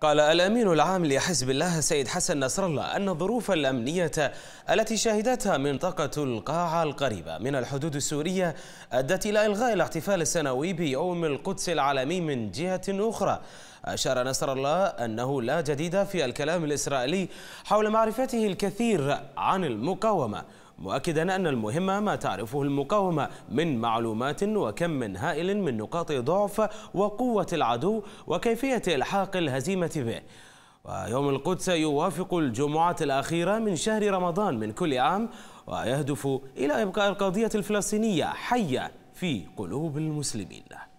قال الأمين العام لحزب الله سيد حسن نصر الله أن الظروف الأمنية التي شهدتها منطقة القاعة القريبة من الحدود السورية أدت إلى إلغاء الاحتفال السنوي بيوم القدس العالمي من جهة أخرى أشار نصر الله أنه لا جديد في الكلام الإسرائيلي حول معرفته الكثير عن المقاومة مؤكدا أن المهم ما تعرفه المقاومة من معلومات وكم من هائل من نقاط ضعف وقوة العدو وكيفية إلحاق الهزيمة به ويوم القدس يوافق الجمعة الأخيرة من شهر رمضان من كل عام ويهدف إلى إبقاء القضية الفلسطينية حية في قلوب المسلمين